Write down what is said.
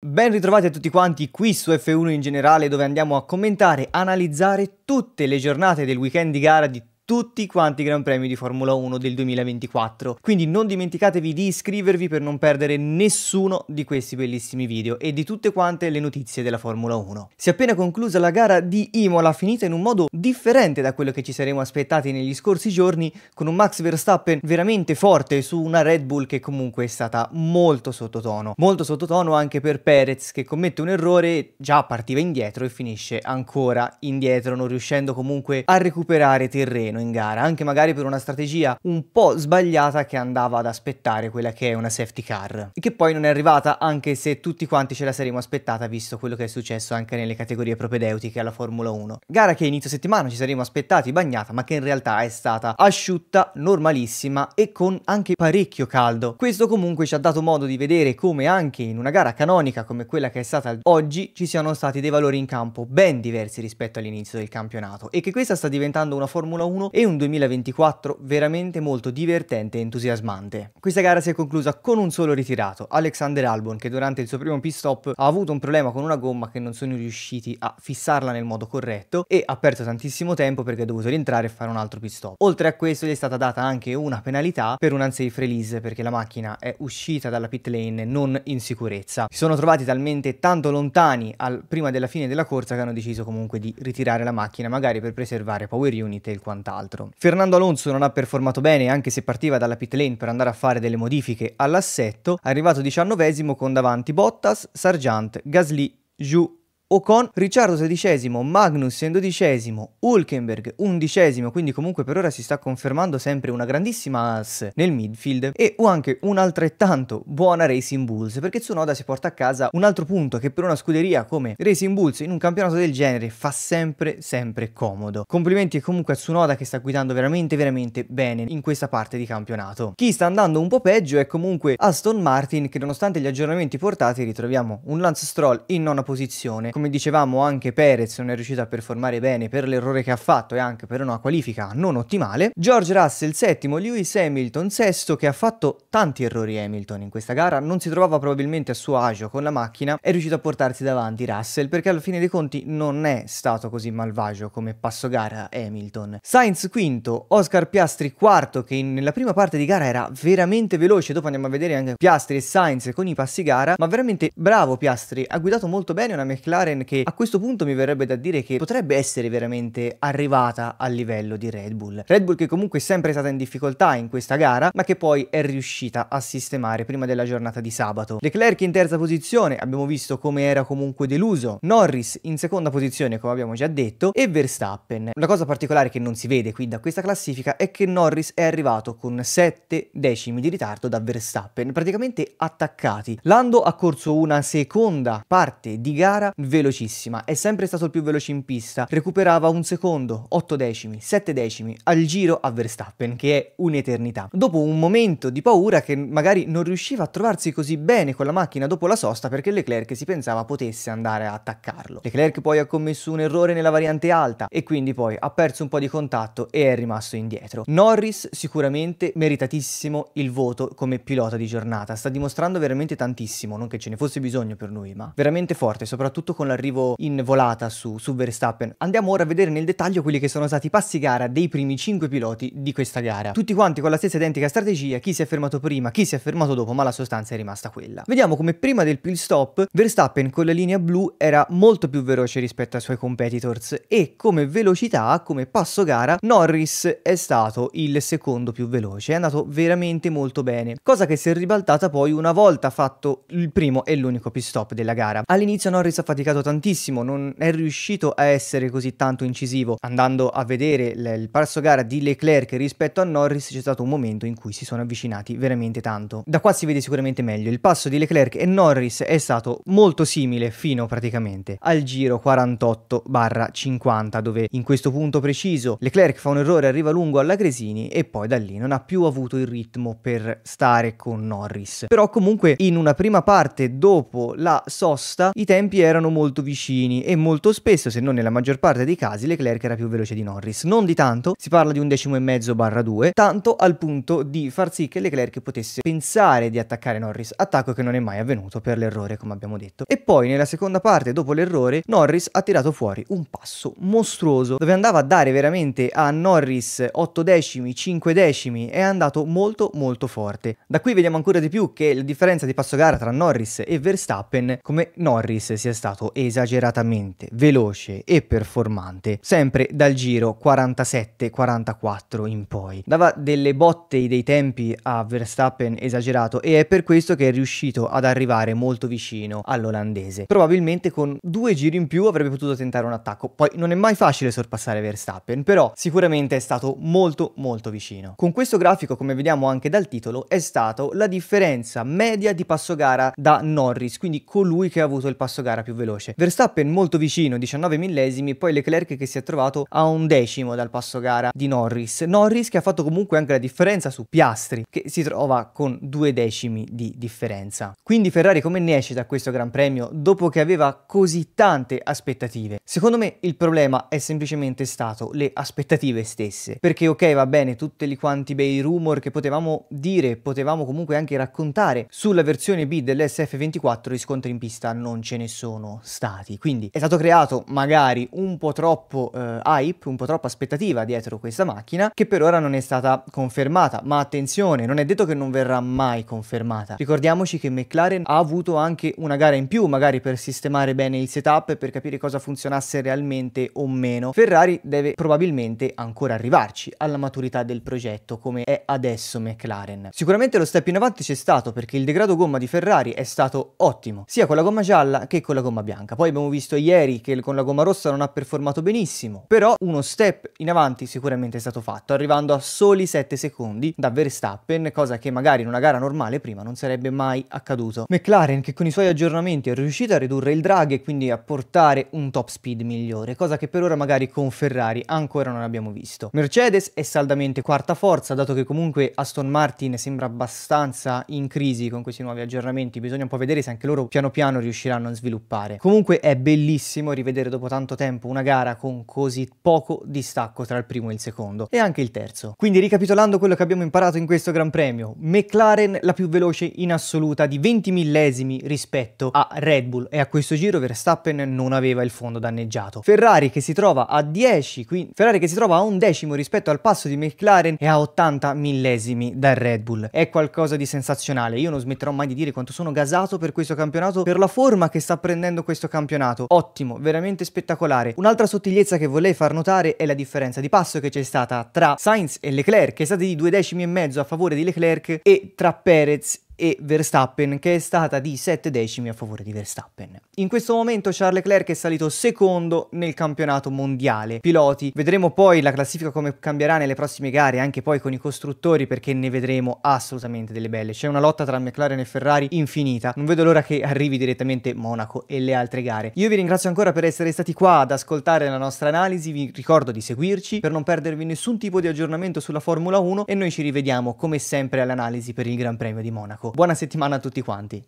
Ben ritrovati a tutti quanti qui su F1 in generale dove andiamo a commentare, analizzare tutte le giornate del weekend di gara di tutti quanti i Gran Premi di Formula 1 del 2024. Quindi non dimenticatevi di iscrivervi per non perdere nessuno di questi bellissimi video e di tutte quante le notizie della Formula 1. Si è appena conclusa la gara di Imola finita in un modo differente da quello che ci saremmo aspettati negli scorsi giorni con un Max Verstappen veramente forte su una Red Bull che comunque è stata molto sottotono. Molto sottotono anche per Perez che commette un errore, già partiva indietro e finisce ancora indietro non riuscendo comunque a recuperare terreno meno in gara, anche magari per una strategia un po' sbagliata che andava ad aspettare quella che è una safety car, che poi non è arrivata anche se tutti quanti ce la saremmo aspettata visto quello che è successo anche nelle categorie propedeutiche alla Formula 1. Gara che inizio settimana ci saremmo aspettati bagnata, ma che in realtà è stata asciutta, normalissima e con anche parecchio caldo. Questo comunque ci ha dato modo di vedere come anche in una gara canonica come quella che è stata oggi ci siano stati dei valori in campo ben diversi rispetto all'inizio del campionato e che questa sta diventando una Formula 1 e un 2024 veramente molto divertente e entusiasmante. Questa gara si è conclusa con un solo ritirato, Alexander Albon che durante il suo primo pit stop ha avuto un problema con una gomma che non sono riusciti a fissarla nel modo corretto e ha perso tantissimo tempo perché ha dovuto rientrare e fare un altro pit stop. Oltre a questo gli è stata data anche una penalità per un unsafe release perché la macchina è uscita dalla pit lane non in sicurezza. Si sono trovati talmente tanto lontani al, prima della fine della corsa che hanno deciso comunque di ritirare la macchina magari per preservare power unit e il quant'altro altro. Fernando Alonso non ha performato bene anche se partiva dalla pit lane per andare a fare delle modifiche all'assetto, arrivato diciannovesimo con davanti Bottas, Sargent, Gasly, Zhu o con Ricciardo XVI, Magnussen XII, Hulkenberg XI, quindi comunque per ora si sta confermando sempre una grandissima ass nel midfield e o anche un'altrettanto buona Racing Bulls, perché Tsunoda si porta a casa un altro punto che per una scuderia come Racing Bulls in un campionato del genere fa sempre sempre comodo. Complimenti comunque a Tsunoda che sta guidando veramente veramente bene in questa parte di campionato. Chi sta andando un po' peggio è comunque Aston Martin che nonostante gli aggiornamenti portati ritroviamo un Lance Stroll in nona posizione come dicevamo anche Perez non è riuscito a performare bene per l'errore che ha fatto e anche per una qualifica non ottimale, George Russell settimo, Lewis Hamilton sesto che ha fatto tanti errori Hamilton in questa gara, non si trovava probabilmente a suo agio con la macchina, è riuscito a portarsi davanti Russell perché alla fine dei conti non è stato così malvagio come passo gara Hamilton. Sainz quinto, Oscar Piastri quarto che nella prima parte di gara era veramente veloce, dopo andiamo a vedere anche Piastri e Sainz con i passi gara, ma veramente bravo Piastri, ha guidato molto bene una McLaren McLaren che a questo punto mi verrebbe da dire che potrebbe essere veramente arrivata al livello di Red Bull. Red Bull che comunque è sempre stata in difficoltà in questa gara, ma che poi è riuscita a sistemare prima della giornata di sabato. Leclerc in terza posizione, abbiamo visto come era comunque deluso. Norris in seconda posizione, come abbiamo già detto, e Verstappen. La cosa particolare che non si vede qui da questa classifica è che Norris è arrivato con 7 decimi di ritardo da Verstappen, praticamente attaccati. Lando ha corso una seconda parte di gara verso velocissima, è sempre stato il più veloce in pista, recuperava un secondo, 8 decimi, 7 decimi al giro a Verstappen, che è un'eternità. Dopo un momento di paura che magari non riusciva a trovarsi così bene con la macchina dopo la sosta perché Leclerc si pensava potesse andare a attaccarlo. Leclerc poi ha commesso un errore nella variante alta e quindi poi ha perso un po' di contatto e è rimasto indietro. Norris sicuramente meritatissimo il voto come pilota di giornata, sta dimostrando veramente tantissimo, non che ce ne fosse bisogno per lui, ma veramente forte, soprattutto con l'arrivo in volata su, su Verstappen. Andiamo ora a vedere nel dettaglio quelli che sono stati i passi gara dei primi 5 piloti di questa gara. Tutti quanti con la stessa identica strategia, chi si è fermato prima, chi si è fermato dopo, ma la sostanza è rimasta quella. Vediamo come prima del pit stop Verstappen con la linea blu era molto più veloce rispetto ai suoi competitors e come velocità, come passo gara, Norris è stato il secondo più veloce, è andato veramente molto bene, cosa che si è ribaltata poi una volta fatto il primo e l'unico pit stop della gara. All'inizio Norris ha faticato cambiato tantissimo, non è riuscito a essere così tanto incisivo. Andando a vedere l- il passo gara di Leclerc rispetto a Norris c'è stato un momento in cui si sono avvicinati veramente tanto. Da qua si vede sicuramente meglio, il passo di Leclerc e Norris è stato molto simile fino praticamente al giro 48-50 dove in questo punto preciso Leclerc fa un errore, arriva lungo alla Gresini e poi da lì non ha più avuto il ritmo per stare con Norris. Però comunque in una prima parte dopo la sosta i tempi erano molto molto vicini e molto spesso, se non nella maggior parte dei casi, Leclerc era più veloce di Norris. Non di tanto, si parla di un decimo e mezzo barra 2, tanto al punto di far sì che Leclerc potesse pensare di attaccare Norris, attacco che non è mai avvenuto per l'errore come abbiamo detto. E poi nella seconda parte, dopo l'errore, Norris ha tirato fuori un passo mostruoso dove andava a dare veramente a Norris 8 decimi, 5 decimi, è andato molto molto forte. Da qui vediamo ancora di più che la differenza di passo gara tra Norris e Verstappen come Norris sia stato esageratamente veloce e performante, sempre dal giro 47-44 in poi. Dava delle botte dei tempi a Verstappen esagerato e è per questo che è riuscito ad arrivare molto vicino all'olandese. Probabilmente con due giri in più avrebbe potuto tentare un attacco, poi non è mai facile sorpassare Verstappen, però sicuramente è stato molto molto vicino. Con questo grafico, come vediamo anche dal titolo, è stato la differenza media di passo gara da Norris, quindi colui che ha avuto il passo gara più veloce veloce. Verstappen molto vicino, 19 millesimi, poi Leclerc che si è trovato a un decimo dal passo gara di Norris. Norris che ha fatto comunque anche la differenza su Piastri, che si trova con due decimi di differenza. Quindi Ferrari come ne esce da questo Gran Premio dopo che aveva così tante aspettative? Secondo me il problema è semplicemente stato le aspettative stesse. Perché ok, va bene, tutti li quanti bei rumor che potevamo dire, potevamo comunque anche raccontare sulla versione B dell'SF24 riscontri in pista non ce ne sono stati. Quindi è stato creato magari un po' troppo eh, hype, un po' troppa aspettativa dietro questa macchina che per ora non è stata confermata, ma attenzione, non è detto che non verrà mai confermata. Ricordiamoci che McLaren ha avuto anche una gara in più magari per sistemare bene il setup e per capire cosa funzionasse realmente o meno. Ferrari deve probabilmente ancora arrivarci alla maturità del progetto come è adesso McLaren. Sicuramente lo step in avanti c'è stato perché il degrado gomma di Ferrari è stato ottimo, sia con la gomma gialla che con la gomma bianca bianca. Poi abbiamo visto ieri che con la gomma rossa non ha performato benissimo, però uno step in avanti sicuramente è stato fatto, arrivando a soli 7 secondi da Verstappen, cosa che magari in una gara normale prima non sarebbe mai accaduto. McLaren che con i suoi aggiornamenti è riuscita a ridurre il drag e quindi a portare un top speed migliore, cosa che per ora magari con Ferrari ancora non abbiamo visto. Mercedes è saldamente quarta forza, dato che comunque Aston Martin sembra abbastanza in crisi con questi nuovi aggiornamenti, bisogna un po' vedere se anche loro piano piano riusciranno a sviluppare. Comunque è bellissimo rivedere dopo tanto tempo una gara con così poco distacco tra il primo e il secondo e anche il terzo. Quindi ricapitolando quello che abbiamo imparato in questo Gran Premio, McLaren la più veloce in assoluta di 20 millesimi rispetto a Red Bull e a questo giro Verstappen non aveva il fondo danneggiato. Ferrari che si trova a 10, quindi Ferrari che si trova a un decimo rispetto al passo di McLaren e a 80 millesimi da Red Bull. È qualcosa di sensazionale, io non smetterò mai di dire quanto sono gasato per questo campionato, per la forma che sta prendendo questo questo campionato. Ottimo, veramente spettacolare. Un'altra sottigliezza che volevo far notare è la differenza di passo che c'è stata tra Sainz e Leclerc, che è stata di due decimi e mezzo a favore di Leclerc, e tra Perez e Verstappen, che è stata di 7 decimi a favore di Verstappen. In questo momento Charles Leclerc è salito secondo nel campionato mondiale piloti. Vedremo poi la classifica come cambierà nelle prossime gare, anche poi con i costruttori, perché ne vedremo assolutamente delle belle. C'è una lotta tra McLaren e Ferrari infinita. Non vedo l'ora che arrivi direttamente Monaco e le altre gare. Io vi ringrazio ancora per essere stati qua ad ascoltare la nostra analisi. Vi ricordo di seguirci per non perdervi nessun tipo di aggiornamento sulla Formula 1 e noi ci rivediamo come sempre all'analisi per il Gran Premio di Monaco. Buona settimana a tutti quanti.